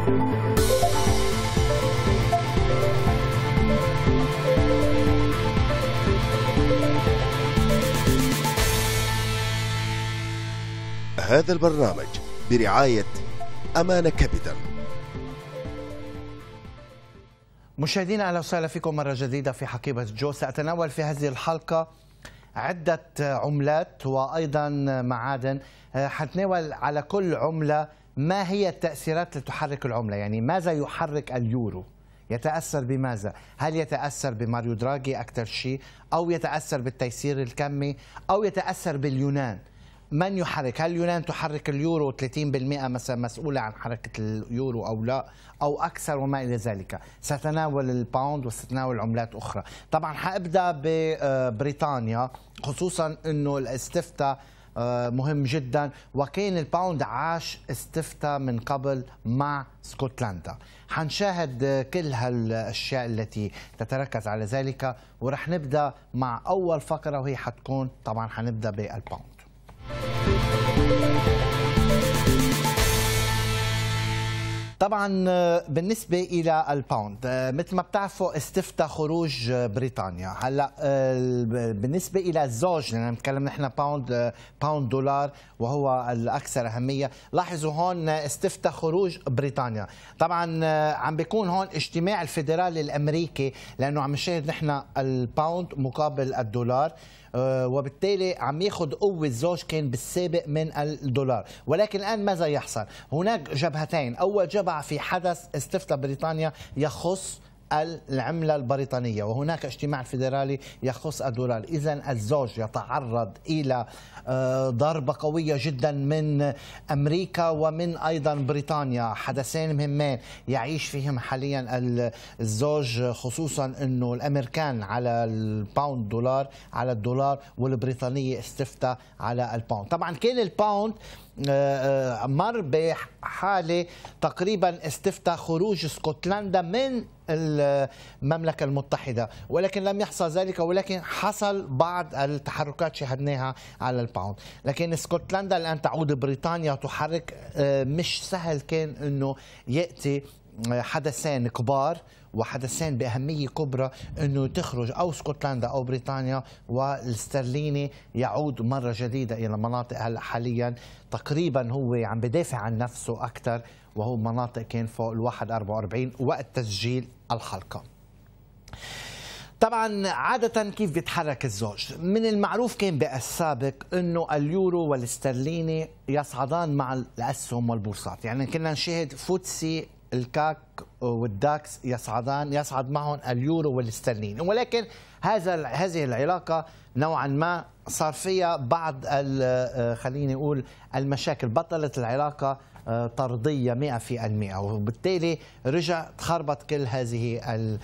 هذا البرنامج برعاية أمانة كابيتال مشاهدينا أهلا وسهلا فيكم مرة جديدة في حقيبة جو سأتناول في هذه الحلقة عدة عملات وأيضا معادن أه، حتناول على كل عملة ما هي التأثيرات التي تحرك العملة يعني ماذا يحرك اليورو يتأثر بماذا؟ هل يتأثر بماريو دراجي أكثر شيء أو يتأثر بالتيسير الكمي أو يتأثر باليونان؟ من يحرك؟ هل اليونان تحرك اليورو 30% مثلا مسؤولة عن حركة اليورو أو لا؟ أو أكثر وما إلى ذلك سأتناول الباوند وستناول عملات أخرى طبعا حأبدأ ببريطانيا خصوصا أنه الاستفتاء آه، مهم جدا وكان الباوند عاش استفتى من قبل مع اسكتلندا حنشاهد كل هالاشياء التي تتركز على ذلك ورح نبدا مع اول فقره وهي حتكون طبعا حنبدا بالباوند طبعا آه، بالنسبه الى الباوند آه، مثل ما بتعرفوا استفتى خروج آه، بريطانيا هلا بالنسبه الى الزوج لان نتكلم نحن باوند باوند دولار وهو الاكثر اهميه لاحظوا هون استفتى خروج بريطانيا طبعا عم بيكون هون اجتماع الفيدرالي الامريكي لانه عم نشاهد نحن الباوند مقابل الدولار آه، وبالتالي عم ياخذ قوه الزوج كان بالسابق من الدولار ولكن الان ماذا يحصل هناك جبهتين اول جبهه في حدث استفتى بريطانيا يخص العملة البريطانية وهناك اجتماع فيدرالي يخص الدولار إذا الزوج يتعرض إلى آه، ضربة قوية جدا من أمريكا ومن أيضا بريطانيا حدثين مهمين يعيش فيهم حاليا الزوج خصوصا أنه الأمريكان على الباوند دولار على الدولار والبريطانية استفتى على الباوند طبعا كان الباوند آه، آه، مر بحاله تقريبا استفتى خروج اسكتلندا من المملكة المتحدة ولكن لم يحصل ذلك ولكن حصل بعض التحركات شهدناها على الباوند لكن اسكتلندا الآن تعود بريطانيا تحرك آه، مش سهل كان أنه يأتي حدثين كبار وحدثان باهميه كبرى انه تخرج او اسكتلندا او بريطانيا والسترليني يعود مره جديده الى مناطق هلا حاليا تقريبا هو عم بدافع عن نفسه اكثر وهو مناطق كان فوق ال 41 وقت تسجيل الحلقه. طبعا عادة كيف بيتحرك الزوج من المعروف كان بالسابق أنه اليورو والاسترليني يصعدان مع الأسهم والبورصات يعني كنا نشاهد فوتسي الكاك والداكس يصعدان يصعد معهم اليورو والسترلين ولكن هذا هذه العلاقه نوعا ما صار فيها بعض آه، خليني اقول المشاكل بطلت العلاقه آه، طردية 100% وبالتالي رجع تخربط كل هذه آه،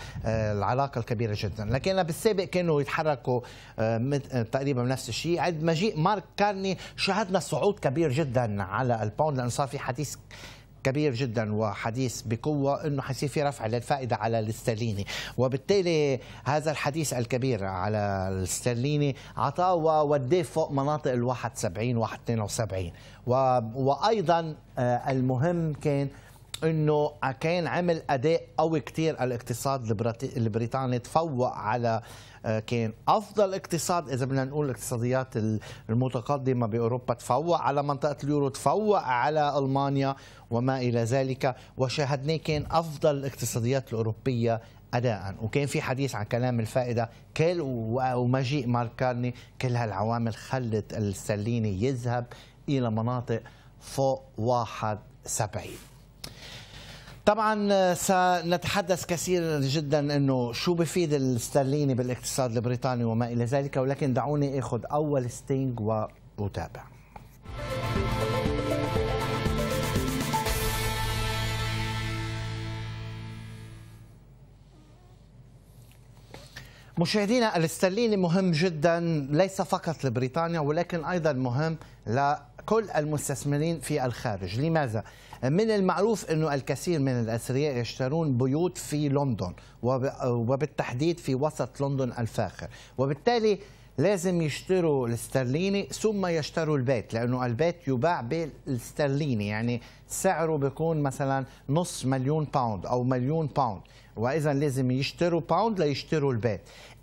العلاقة الكبيرة جدا لكن بالسابق كانوا يتحركوا تقريبا نفس الشيء عند مجيء مارك كارني شاهدنا صعود كبير جدا على الباوند لأنه صار في حديث كبير جدا وحديث بقوه انه حيصير في رفع للفائده على الاسترليني وبالتالي هذا الحديث الكبير على الاسترليني عطاه ووديه فوق مناطق ال 71 172 وايضا آه، المهم كان انه كان عمل اداء قوي كثير الاقتصاد البريطاني تفوق على آه، كان افضل اقتصاد اذا بدنا نقول الاقتصاديات المتقدمه باوروبا تفوق على منطقه اليورو تفوق على المانيا وما الى ذلك وشاهدناه كان افضل الاقتصاديات الاوروبيه اداء وكان في حديث عن كلام الفائده كل ومجيء ماركارني كل هالعوامل خلت السليني يذهب الى مناطق فوق 1.70 طبعا آه، سنتحدث كثير جدا انه شو بفيد الاسترليني بالاقتصاد البريطاني وما الى ذلك ولكن دعوني اخذ اول ستينج واتابع مشاهدينا الاسترليني مهم جدا ليس فقط لبريطانيا ولكن ايضا مهم لكل المستثمرين في الخارج لماذا من المعروف أنه الكثير من الأثرياء يشترون بيوت في لندن وبالتحديد في وسط لندن الفاخر وبالتالي لازم يشتروا الاسترليني ثم يشتروا البيت لانه البيت يباع بالاسترليني يعني سعره بيكون مثلا نص مليون باوند او مليون باوند واذا لازم يشتروا باوند ليشتروا البيت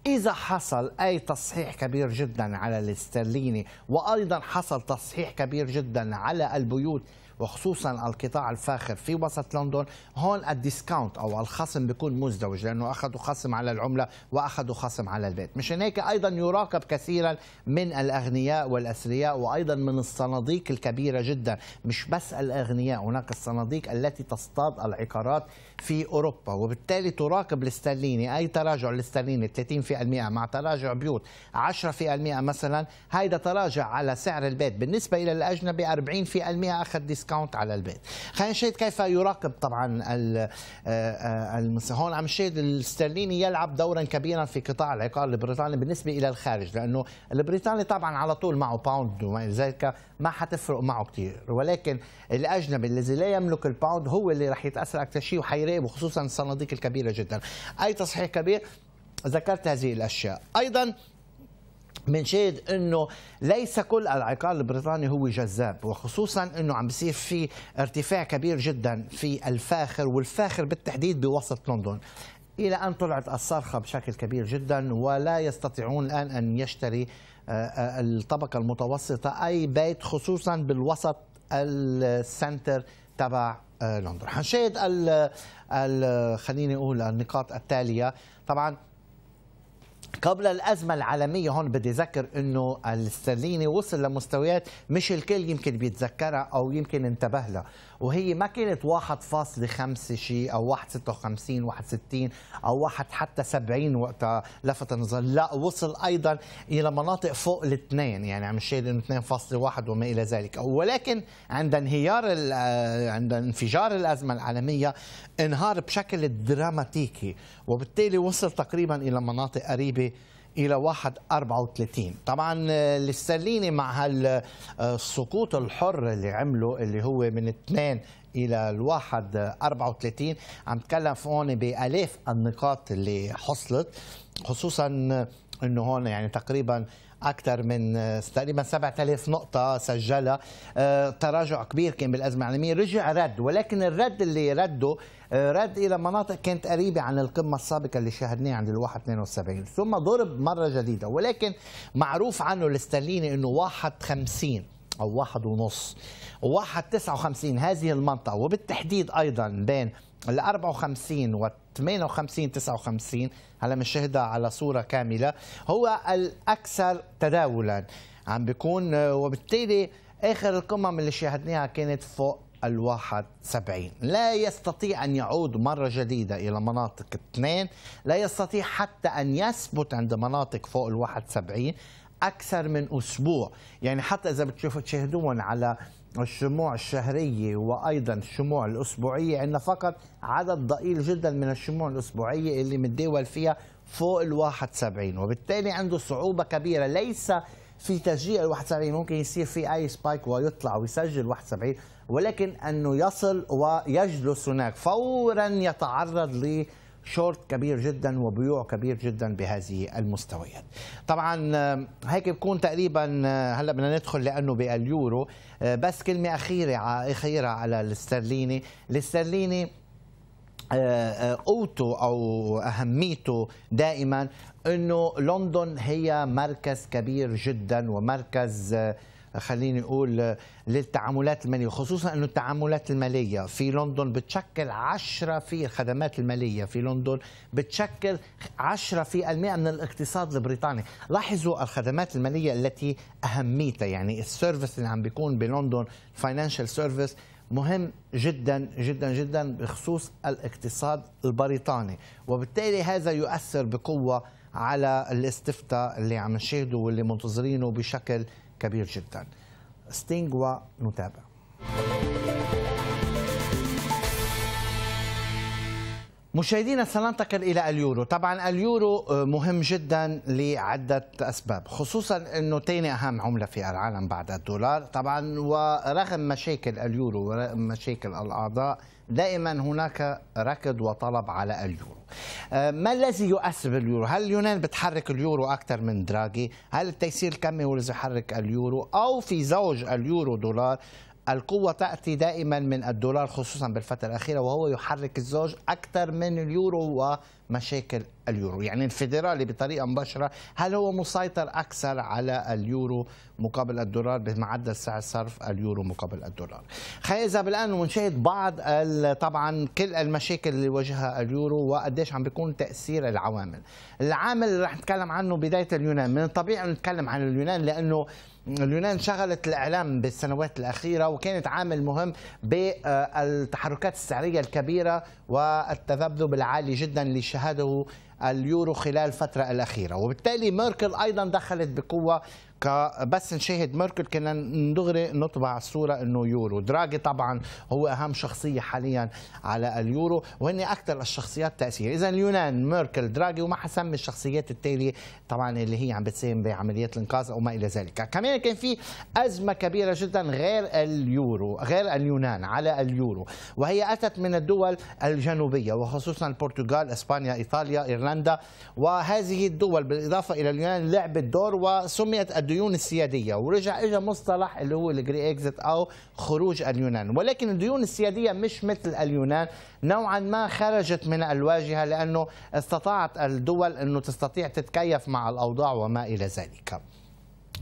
إذا حصل أي تصحيح كبير جدا على الاسترليني وأيضا حصل تصحيح كبير جدا على البيوت وخصوصا القطاع الفاخر في وسط لندن هون الديسكاونت او الخصم بيكون مزدوج لانه اخذوا خصم على العمله واخذوا خصم على البيت مشان هيك ايضا يراقب كثيرا من الاغنياء والاثرياء وايضا من الصناديق الكبيره جدا مش بس الاغنياء هناك الصناديق التي تصطاد العقارات في اوروبا وبالتالي تراقب الاسترليني اي تراجع الاسترليني 30% مع تراجع بيوت 10% مثلا هيدا تراجع على سعر البيت بالنسبه الى الاجنبي 40% اخذ ديسكاونت ديسكاونت على البيت خلينا نشاهد كيف يراقب طبعا آه، آه، هون عم نشاهد الاسترليني يلعب دورا كبيرا في قطاع العقار البريطاني بالنسبه الى الخارج لانه البريطاني طبعا على طول معه باوند وما الى ذلك ما حتفرق معه كثير ولكن الاجنبي الذي لا يملك الباوند هو اللي رح يتاثر اكثر شيء وحيراقبه خصوصا الصناديق الكبيره جدا اي تصحيح كبير ذكرت هذه الاشياء ايضا بنشاهد انه ليس كل العقار البريطاني هو جذاب وخصوصا انه عم بصير في ارتفاع كبير جدا في الفاخر والفاخر بالتحديد بوسط لندن الى ان طلعت الصرخه بشكل كبير جدا ولا يستطيعون الان ان يشتري آه، آه، الطبقه المتوسطه اي بيت خصوصا بالوسط السنتر تبع آه، لندن حنشاهد خليني اقول النقاط التاليه طبعا قبل الأزمة العالمية هون بدي أذكر أنه الاسترليني وصل لمستويات مش الكل يمكن بيتذكرها أو يمكن انتبه لها وهي ما كانت 1.5 شيء أو 1.56 1.60 أو 1 حتى 70 وقتها لفت النظر لا وصل أيضا إلى مناطق فوق الاثنين يعني عم شايل أنه 2.1 وما إلى ذلك ولكن عند انهيار آه، عند انفجار الأزمة العالمية انهار بشكل دراماتيكي وبالتالي وصل تقريبا إلى مناطق قريبة حربي الى 134 طبعا الاسترليني آه، مع هالسقوط الحر اللي عمله اللي هو من 2 الى الواحد 34 عم نتكلم هون بالاف النقاط اللي حصلت خصوصا انه هون يعني تقريبا اكثر من آه، تقريبا 7000 نقطه سجلها آه، تراجع كبير كان بالازمه العالميه رجع رد ولكن الرد اللي رده آه، رد الى مناطق كانت قريبه عن القمه السابقه اللي شاهدناها عند ال 1.72 ثم ضرب مره جديده ولكن معروف عنه الاسترليني انه 1.50 أو واحد ونص واحد تسعة وخمسين هذه المنطقة وبالتحديد أيضا بين ال 54 و 58 59 هلا بنشاهدها على صورة كاملة هو الأكثر تداولا عم بيكون وبالتالي آخر القمم اللي شاهدناها كانت فوق ال 71 لا يستطيع أن يعود مرة جديدة إلى مناطق اثنين لا يستطيع حتى أن يثبت عند مناطق فوق ال 71 اكثر من اسبوع يعني حتى اذا بتشوفوا تشاهدون على الشموع الشهرية وأيضا الشموع الأسبوعية عندنا فقط عدد ضئيل جدا من الشموع الأسبوعية اللي متداول فيها فوق ال 71 وبالتالي عنده صعوبة كبيرة ليس في تشجيع ال 71 ممكن يصير في أي سبايك ويطلع ويسجل 71 ولكن أنه يصل ويجلس هناك فورا يتعرض ل شورت كبير جدا وبيوع كبير جدا بهذه المستويات طبعا آه، هيك بكون تقريبا آه، هلا بدنا ندخل لانه باليورو آه، بس كلمه اخيره اخيره على الاسترليني الاسترليني قوته او اهميته دائما انه لندن هي مركز كبير جدا ومركز خليني اقول للتعاملات الماليه خصوصا انه التعاملات الماليه في لندن بتشكل 10 في الخدمات الماليه في لندن بتشكل 10 في المئة من الاقتصاد البريطاني لاحظوا الخدمات الماليه التي اهميتها يعني السيرفيس اللي عم بيكون بلندن فاينانشال سيرفيس مهم جدا جدا جدا بخصوص الاقتصاد البريطاني وبالتالي هذا يؤثر بقوه على الاستفتاء اللي عم نشاهده واللي منتظرينه بشكل كبير جدا ستينغ ونتابع مشاهدينا سننتقل الى اليورو طبعا اليورو آه، مهم جدا لعده اسباب خصوصا انه ثاني اهم عمله في العالم بعد الدولار طبعا ورغم مشاكل اليورو ورغم مشاكل الاعضاء دائما هناك ركض وطلب على اليورو آه، ما الذي يؤثر اليورو هل اليونان بتحرك اليورو أكثر من دراغي هل التيسير الكمي هو الذي يحرك اليورو أو في زوج اليورو دولار القوة تأتي دائما من الدولار خصوصا بالفترة الأخيرة وهو يحرك الزوج أكثر من اليورو ومشاكل اليورو يعني الفيدرالي بطريقة مباشرة هل هو مسيطر أكثر على اليورو مقابل الدولار بمعدل سعر صرف اليورو مقابل الدولار خلينا نذهب الآن ونشاهد بعض طبعا كل المشاكل اللي واجهها اليورو وقديش عم بيكون تأثير العوامل العامل اللي رح نتكلم عنه بداية اليونان من الطبيعي نتكلم عن اليونان لأنه اليونان شغلت الاعلام بالسنوات الاخيره وكانت عامل مهم بالتحركات السعريه الكبيره والتذبذب العالي جدا اللي شهده اليورو خلال الفتره الاخيره وبالتالي ميركل ايضا دخلت بقوه بس نشاهد ميركل كنا دغري نطبع الصوره انه يورو دراجي طبعا هو اهم شخصيه حاليا على اليورو وهن اكثر الشخصيات تاثير اذا اليونان ميركل دراجي وما حسمي الشخصيات التاليه طبعا اللي هي عم بتساهم بعمليات الانقاذ او ما الى ذلك كمان كان في ازمه كبيره جدا غير اليورو غير اليونان على اليورو وهي اتت من الدول الجنوبيه وخصوصا البرتغال اسبانيا ايطاليا ايرلندا وهذه الدول بالاضافه الى اليونان لعبت دور وسميت الدول الديون السياديه ورجع اجى مصطلح اللي هو الجري اكزيت او خروج اليونان ولكن الديون السياديه مش مثل اليونان نوعا ما خرجت من الواجهه لانه استطاعت الدول انه تستطيع تتكيف مع الاوضاع وما الى ذلك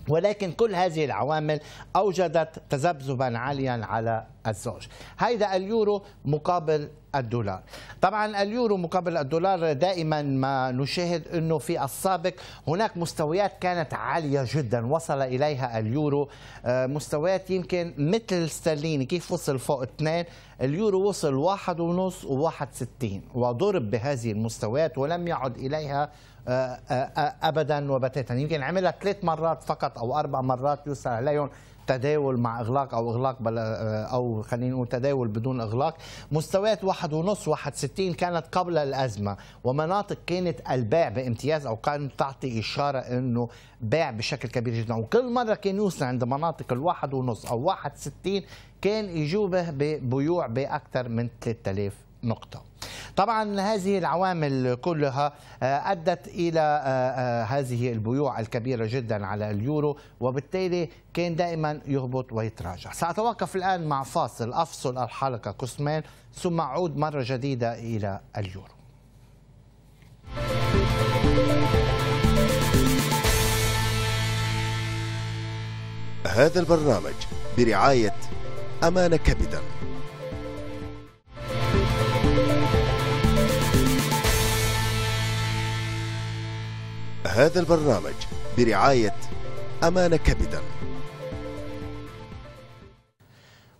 ولكن كل هذه العوامل أوجدت تذبذبا عاليا على الزوج هيدا اليورو مقابل الدولار طبعا اليورو مقابل الدولار دائما ما نشاهد انه في السابق هناك مستويات كانت عاليه جدا وصل اليها اليورو آه، مستويات يمكن مثل السترليني كيف وصل فوق اثنين اليورو وصل واحد ونص وواحد ستين وضرب بهذه المستويات ولم يعد اليها آه، آه، آه، ابدا وبتاتا يمكن عملها ثلاث مرات فقط او اربع مرات يوصل عليهم تداول مع اغلاق او اغلاق بلا او خلينا نقول تداول بدون اغلاق مستويات واحد ونص واحد ستين كانت قبل الازمه ومناطق كانت البيع بامتياز او كانت تعطي اشاره انه بيع بشكل كبير جدا وكل مره كان يوصل عند مناطق الواحد ونص او واحد ستين كان يجوبه ببيوع باكثر من 3000 نقطه طبعا هذه العوامل كلها آه، أدت إلى آه، آه، هذه البيوع الكبيرة جدا على اليورو وبالتالي كان دائما يهبط ويتراجع سأتوقف الآن مع فاصل أفصل الحلقة قسمين ثم أعود مرة جديدة إلى اليورو هذا البرنامج برعاية أمانة كابيتال هذا البرنامج برعاية أمانة كابيتال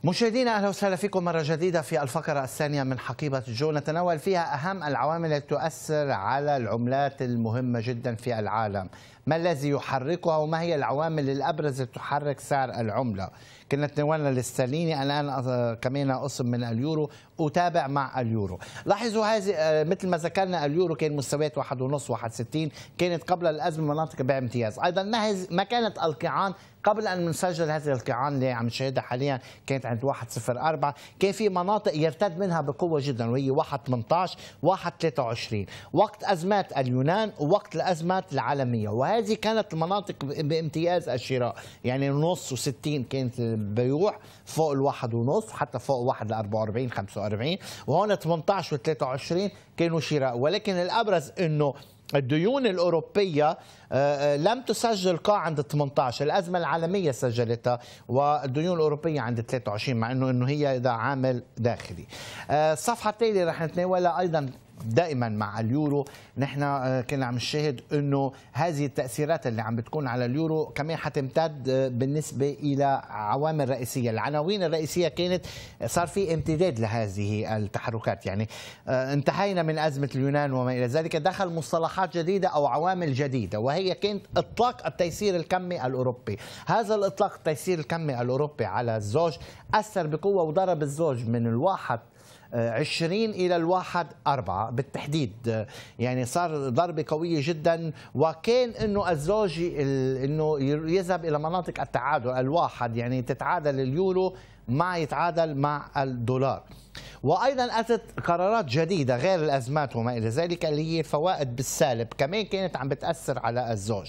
مشاهدينا اهلا وسهلا فيكم مره جديده في الفقره الثانيه من حقيبه جو نتناول فيها اهم العوامل التي تؤثر على العملات المهمه جدا في العالم، ما الذي يحركها وما هي العوامل الابرز التي تحرك سعر العمله؟ كنا تناولنا الاسترليني الان كمان قسم من اليورو وتابع مع اليورو لاحظوا هذه آه، مثل ما ذكرنا اليورو كان مستويات 1.5 61 كانت قبل الازمه مناطق بيع امتياز ايضا ما كانت القيعان قبل ان نسجل هذه القيعان اللي عم نشاهدها حاليا كانت عند 1.04 كان في مناطق يرتد منها بقوه جدا وهي 1.18 1.23 وقت ازمات اليونان ووقت الازمات العالميه وهذه كانت المناطق بامتياز الشراء يعني نص و60 كانت بيروح فوق الواحد ونص حتى فوق واحد ل 44 45 وهون 18 و23 كانوا شراء ولكن الابرز انه الديون الأوروبية آه، آه، لم تسجل قاع عند 18 الأزمة العالمية سجلتها والديون الأوروبية عند 23 مع أنه, إنه هي ده عامل داخلي آه، الصفحة التالية رح نتناولها أيضا دائما مع اليورو نحن آه، كنا عم نشاهد انه هذه التاثيرات اللي عم بتكون على اليورو كمان حتمتد آه، بالنسبه الى عوامل رئيسيه العناوين الرئيسيه كانت صار في امتداد لهذه التحركات يعني آه، انتهينا من ازمه اليونان وما الى ذلك دخل مصطلحات جديده او عوامل جديده وهي كانت اطلاق التيسير الكمي الاوروبي هذا الاطلاق التيسير الكمي الاوروبي على الزوج اثر بقوه وضرب الزوج من الواحد 20 إلى الواحد أربعة بالتحديد يعني صار ضربة قوية جدا وكان أنه الزوج أنه يذهب إلى مناطق التعادل الواحد يعني تتعادل اليورو مع يتعادل مع الدولار وايضا اتت قرارات جديده غير الازمات وما الى ذلك اللي هي الفوائد بالسالب كمان كانت عم بتاثر على الزوج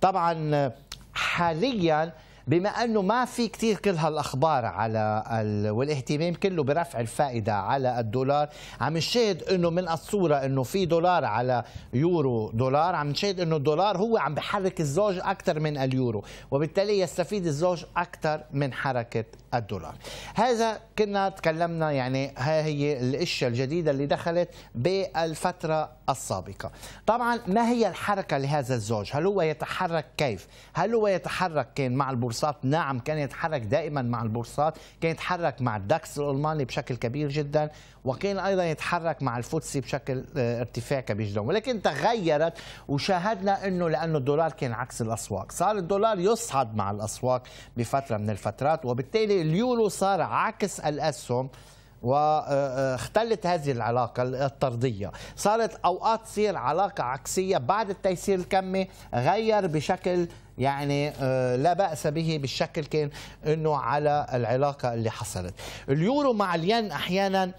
طبعا حاليا بما انه ما في كثير كل هالاخبار على ال... والاهتمام كله برفع الفائده على الدولار عم نشاهد انه من الصوره انه في دولار على يورو دولار عم نشاهد انه الدولار هو عم بحرك الزوج اكثر من اليورو وبالتالي يستفيد الزوج اكثر من حركه الدولار هذا كنا تكلمنا يعني ها هي الاشياء الجديده اللي دخلت بالفتره السابقة طبعا ما هي الحركة لهذا الزوج هل هو يتحرك كيف هل هو يتحرك كان مع البورصات نعم كان يتحرك دائما مع البورصات كان يتحرك مع الدكس الألماني بشكل كبير جدا وكان أيضا يتحرك مع الفوتسي بشكل آه، ارتفاع كبير جدا ولكن تغيرت وشاهدنا أنه لأنه الدولار كان عكس الأسواق صار الدولار يصعد مع الأسواق بفترة من الفترات وبالتالي اليورو صار عكس الأسهم واختلت هذه العلاقة الطردية صارت أوقات تصير علاقة عكسية بعد التيسير الكمي غير بشكل يعني آه، لا بأس به بالشكل كان أنه على العلاقة اللي حصلت اليورو مع الين أحيانا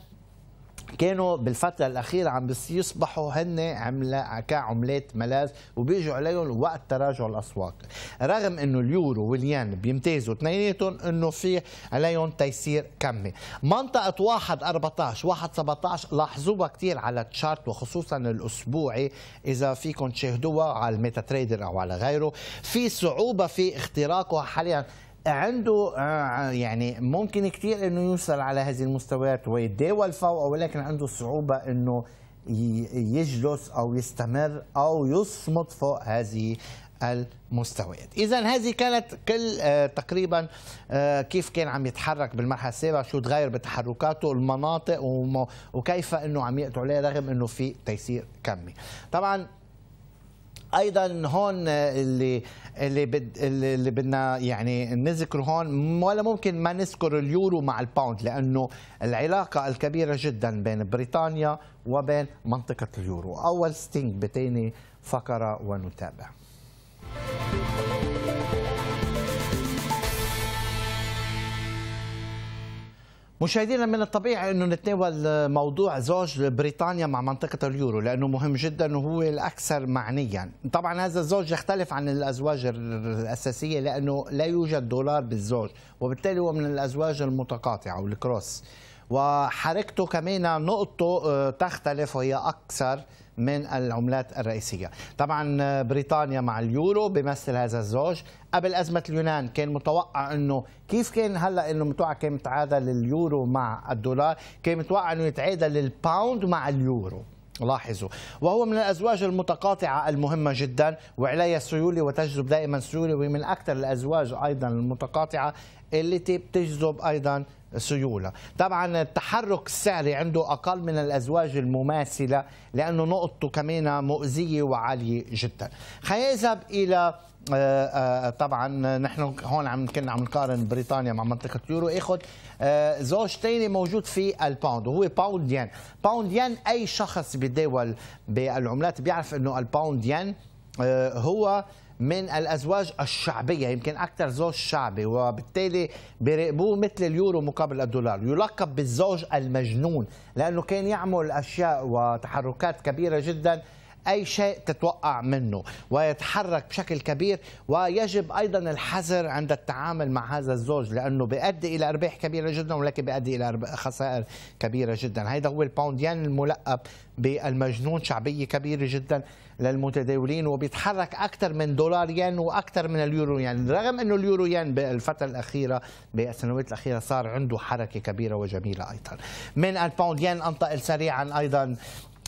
كانوا بالفترة الأخيرة عم يصبحوا هن عملة كعملات ملاذ وبيجوا عليهم وقت تراجع الأسواق رغم أنه اليورو والين بيمتازوا اثنيناتهم أنه في عليهم تيسير كمي منطقة 1 14 1 17 لاحظوها كثير على التشارت وخصوصا الأسبوعي إذا فيكم تشاهدوها على الميتا تريدر أو على غيره في صعوبة في اختراقها حاليا عنده آه، يعني ممكن كثير انه يوصل على هذه المستويات ويتداول فوق ولكن عنده صعوبه انه يجلس او يستمر او يصمد فوق هذه المستويات اذا هذه كانت كل آه، تقريبا آه، كيف كان عم يتحرك بالمرحله السابعه شو تغير بتحركاته المناطق وكيف انه عم يقطعوا عليه رغم انه في تيسير كمي طبعا ايضا هون اللي اللي بد اللي بدنا يعني نذكره هون ولا ممكن ما نذكر اليورو مع الباوند لانه العلاقه الكبيره جدا بين بريطانيا وبين منطقه اليورو اول ستينج بتاني فقره ونتابع مشاهدينا من الطبيعي انه نتناول موضوع زوج بريطانيا مع منطقه اليورو لانه مهم جدا وهو الاكثر معنيا، طبعا هذا الزوج يختلف عن الازواج الاساسيه لانه لا يوجد دولار بالزوج، وبالتالي هو من الازواج المتقاطعه والكروس. وحركته كمان نقطته آه، تختلف وهي أكثر من العملات الرئيسية طبعا آه، بريطانيا مع اليورو بمثل هذا الزوج قبل أزمة اليونان كان متوقع أنه كيف كان هلأ أنه متوقع كان يتعادل اليورو مع الدولار كان متوقع أنه يتعادل الباوند مع اليورو لاحظوا وهو من الأزواج المتقاطعة المهمة جدا وعليا سيولة وتجذب دائما السيولي ومن أكثر الأزواج أيضا المتقاطعة التي بتجذب أيضا سيوله طبعا التحرك السعري عنده اقل من الازواج المماثله لانه نقطته كمان مؤذيه وعاليه جدا خلينا نذهب الى آه، آه، طبعا نحن هون عم كنا عم نقارن بريطانيا مع منطقه اليورو ياخذ آه، زوج ثاني موجود في الباوند وهو باوند ين باوند ين اي شخص بدول بالعملات بيعرف انه الباوند ين هو من الازواج الشعبيه يمكن اكثر زوج شعبي وبالتالي بيراقبوه مثل اليورو مقابل الدولار يلقب بالزوج المجنون لانه كان يعمل اشياء وتحركات كبيره جدا أي شيء تتوقع منه ويتحرك بشكل كبير ويجب أيضا الحذر عند التعامل مع هذا الزوج لأنه بيؤدي إلى أرباح كبيرة جدا ولكن بيؤدي إلى خسائر كبيرة جدا هذا هو الباونديان يعني الملقب بالمجنون شعبية كبيرة جدا للمتداولين وبيتحرك أكثر من دولار ين وأكثر من اليورو ين رغم أنه اليورو ين بالفترة الأخيرة بالسنوات الأخيرة صار عنده حركة كبيرة وجميلة أيضا من الباوند ين أنتقل سريعا أيضا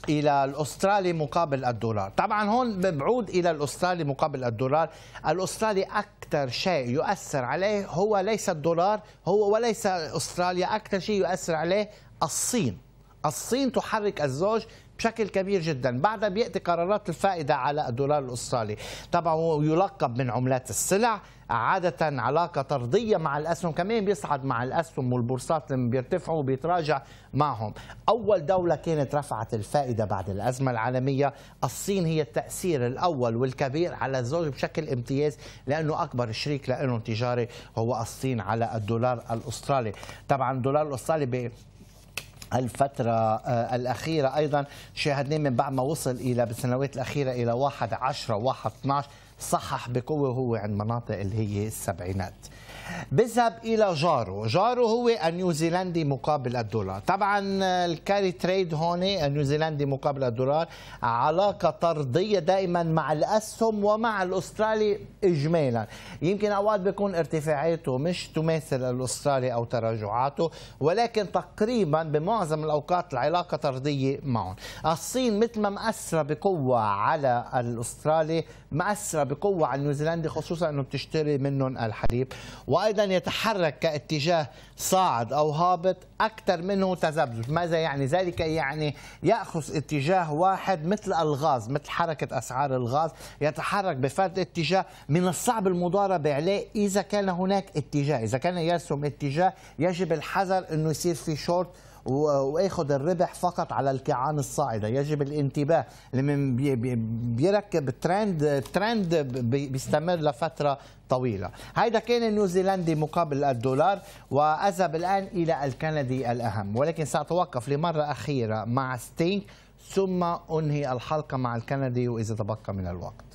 الى الاسترالي مقابل الدولار طبعا هون ببعود الى الاسترالي مقابل الدولار الاسترالي اكثر شيء يؤثر عليه هو ليس الدولار هو وليس استراليا اكثر شيء يؤثر عليه الصين الصين تحرك الزوج بشكل كبير جدا بعدها بيأتي قرارات الفائدة على الدولار الأسترالي طبعا هو يلقب من عملات السلع عادة علاقة طردية مع الأسهم كمان بيصعد مع الأسهم والبورصات لما بيرتفعوا بيتراجع معهم أول دولة كانت رفعت الفائدة بعد الأزمة العالمية الصين هي التأثير الأول والكبير على الزوج بشكل امتياز لأنه أكبر شريك لأنه تجاري هو الصين على الدولار الأسترالي طبعا الدولار الأسترالي الفترة آه، الأخيرة أيضا شاهدناه من بعد ما وصل إلى بالسنوات الأخيرة إلى 1 10 1 12 صحح بقوة هو عند مناطق اللي هي السبعينات بذهب إلى جاره جاره هو النيوزيلندي مقابل الدولار طبعا الكاري تريد هون النيوزيلندي مقابل الدولار علاقة طردية دائما مع الأسهم ومع الأسترالي إجمالا يمكن أوقات بيكون ارتفاعاته مش تماثل الأسترالي أو تراجعاته ولكن تقريبا بمعظم الأوقات العلاقة طردية معهم الصين مثل ما مأثرة بقوة على الأسترالي مأثرة بقوه عن نيوزيلندا خصوصا انه بتشتري منهم الحليب وايضا يتحرك كاتجاه صاعد أو هابط أكثر منه تذبذب ماذا يعني ذلك يعني يأخذ اتجاه واحد مثل الغاز مثل حركة أسعار الغاز يتحرك بفرد اتجاه من الصعب المضاربة عليه إذا كان هناك اتجاه إذا كان يرسم اتجاه يجب الحذر أنه يصير في شورت واخذ الربح فقط على الكيعان الصاعده يجب الانتباه لمن بيركب ترند ترند بيستمر لفتره طويلة هذا كان النيوزيلندي مقابل الدولار وأذهب الآن إلى الكندي الأهم ولكن سأتوقف لمرة أخيرة مع ستينك ثم أنهي الحلقة مع الكندي وإذا تبقى من الوقت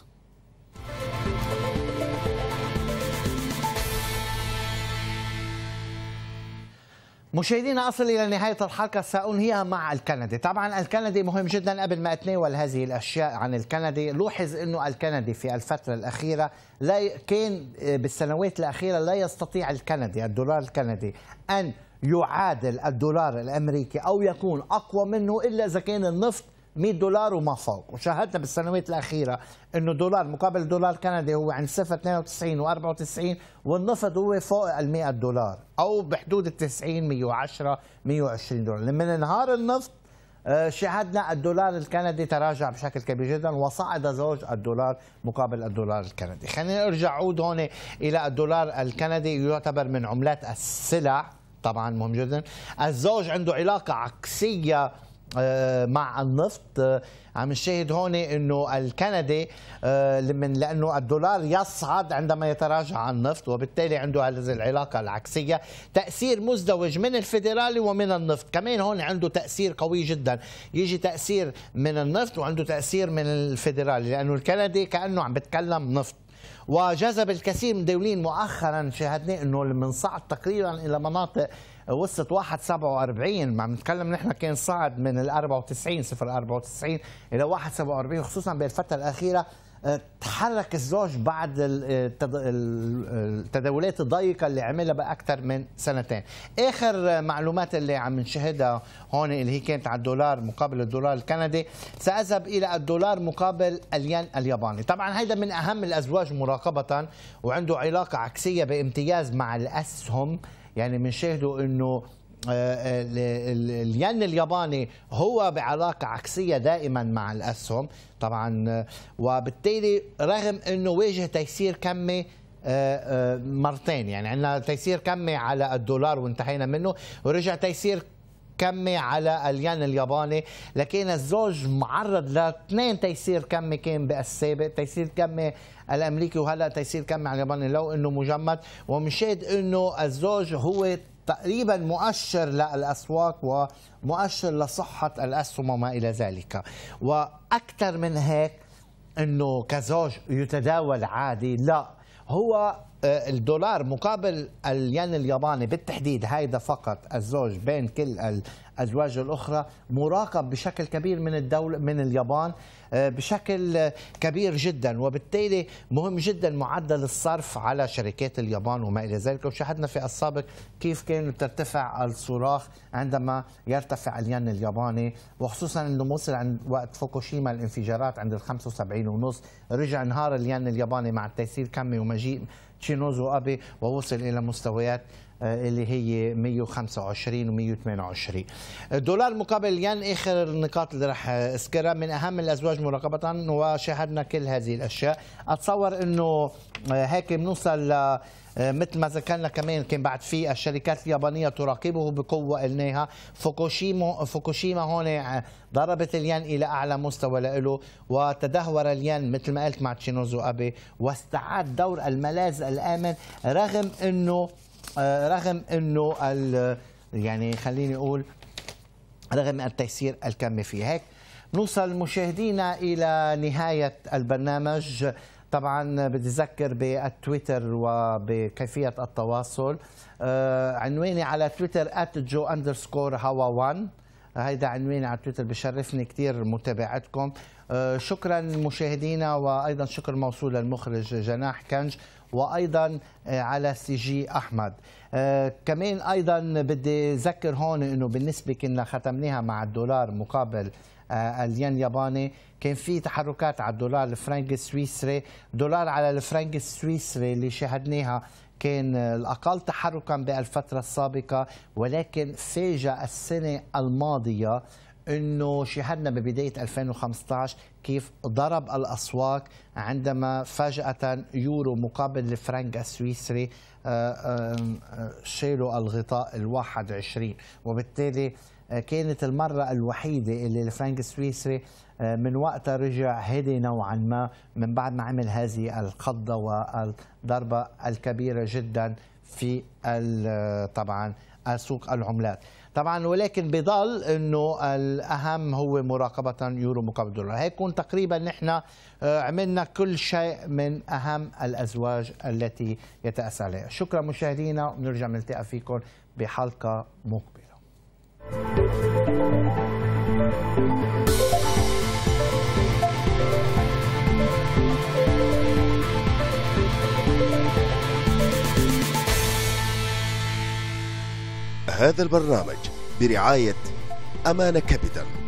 مشاهدينا أصل إلى نهاية الحلقة سأنهيها مع الكندي طبعا الكندي مهم جدا قبل ما أتناول هذه الأشياء عن الكندي لوحظ أنه الكندي في الفترة الأخيرة لا كان آه، بالسنوات الأخيرة لا يستطيع الكندي الدولار الكندي أن يعادل الدولار الامريكي او يكون اقوى منه الا اذا كان النفط 100 دولار وما فوق وشاهدنا بالسنوات الأخيرة أنه دولار مقابل دولار كندي هو عند صفر 92 و94 والنفط هو فوق ال 100 دولار أو بحدود ال 90 110 120 دولار من نهار النفط آه، شاهدنا الدولار الكندي تراجع بشكل كبير جدا وصعد زوج الدولار مقابل الدولار الكندي خلينا نرجع عود هون الى الدولار الكندي يعتبر من عملات السلع طبعا مهم جدا الزوج عنده علاقة عكسية آه، مع النفط آه، عم نشاهد هون انه الكندي آه، من لانه الدولار يصعد عندما يتراجع النفط وبالتالي عنده هذه العلاقه العكسيه تاثير مزدوج من الفيدرالي ومن النفط كمان هون عنده تاثير قوي جدا يجي تاثير من النفط وعنده تاثير من الفيدرالي لانه الكندي كانه عم بتكلم نفط وجذب الكثير من الدولين مؤخرا شاهدنا انه من صعد تقريبا الى مناطق وصلت 147 ما نتكلم نحن كان صعد من ال 94 094 الى 147 خصوصا بالفتره الاخيره تحرك الزوج بعد التداولات الضيقه اللي عملها باكثر من سنتين اخر معلومات اللي عم نشهدها هون اللي هي كانت على الدولار مقابل الدولار الكندي ساذهب الى الدولار مقابل الين الياباني طبعا هيدا من اهم الازواج مراقبه وعنده علاقه عكسيه بامتياز مع الاسهم يعني بنشاهده انه آه، آه، الين الياباني هو بعلاقة عكسية دائما مع الأسهم طبعا آه، وبالتالي رغم أنه واجه تيسير كمي مرتين يعني عندنا تيسير كمي على الدولار وانتهينا منه ورجع تيسير كمي على الين الياباني لكن الزوج معرض لاثنين تيسير كمي كان بالسابق تيسير كمي الامريكي وهلا تيسير كمي على الياباني لو انه مجمد ومشاهد انه الزوج هو تقريبا مؤشر للأسواق ومؤشر لصحة الأسهم وما إلى ذلك وأكثر من هيك أنه كزوج يتداول عادي لا هو آه، الدولار مقابل الين الياباني بالتحديد هيدا فقط الزوج بين كل الازواج الاخرى مراقب بشكل كبير من الدوله من اليابان آه، بشكل كبير جدا وبالتالي مهم جدا معدل الصرف على شركات اليابان وما الى ذلك وشاهدنا في السابق كيف كانت ترتفع الصراخ عندما يرتفع الين الياباني وخصوصا انه وصل عند وقت فوكوشيما الانفجارات عند ال 75 ونص رجع انهار الين الياباني مع التيسير كمي ومجيء تشينوزو ابي ووصل الى مستويات آه، اللي هي 125 و 128 الدولار آه، مقابل الين اخر النقاط اللي راح اذكرها من اهم الازواج مراقبه وشاهدنا كل هذه الاشياء اتصور انه آه، هيك بنوصل ل مثل ما ذكرنا كمان كان بعد في الشركات اليابانيه تراقبه بقوه قلناها فوكوشيما فوكوشيما هون ضربت الين الى اعلى مستوى له وتدهور الين مثل ما قلت مع تشينوزو ابي واستعاد دور الملاذ الامن رغم انه آه، رغم انه يعني خليني اقول رغم التيسير الكمي فيه هيك نوصل مشاهدينا الى نهايه البرنامج طبعا بدي اذكر بالتويتر وبكيفيه التواصل آه، عنواني على تويتر @جو اندرسكور هوا 1 هيدا عنواني على تويتر بشرفني كثير متابعتكم آه، شكرا مشاهدينا وايضا شكر موصول للمخرج جناح كنج وايضا آه، على سي جي احمد آه، كمان ايضا بدي اذكر هون انه بالنسبه كنا ختمناها مع الدولار مقابل آه، الين الياباني كان في تحركات على الدولار الفرنك السويسري دولار على الفرنك السويسري اللي شاهدناها كان الأقل تحركا بالفترة السابقة ولكن فاجأ السنة الماضية انه شاهدنا ببدايه 2015 كيف ضرب الاسواق عندما فجاه يورو مقابل الفرنك السويسري آه، آه، شالوا الغطاء ال 21 وبالتالي آه، كانت المرة الوحيدة اللي الفرنك السويسري من وقتها رجع هادي نوعا ما من بعد ما عمل هذه القضة والضربة الكبيرة جدا في طبعا سوق العملات طبعا ولكن بضل انه الاهم هو مراقبه يورو مقابل دولار هيكون تقريبا نحن آه، عملنا كل شيء من اهم الازواج التي يتاسى عليها شكرا مشاهدينا ونرجع نلتقي فيكم بحلقه مقبله هذا البرنامج برعاية أمانة كابيتال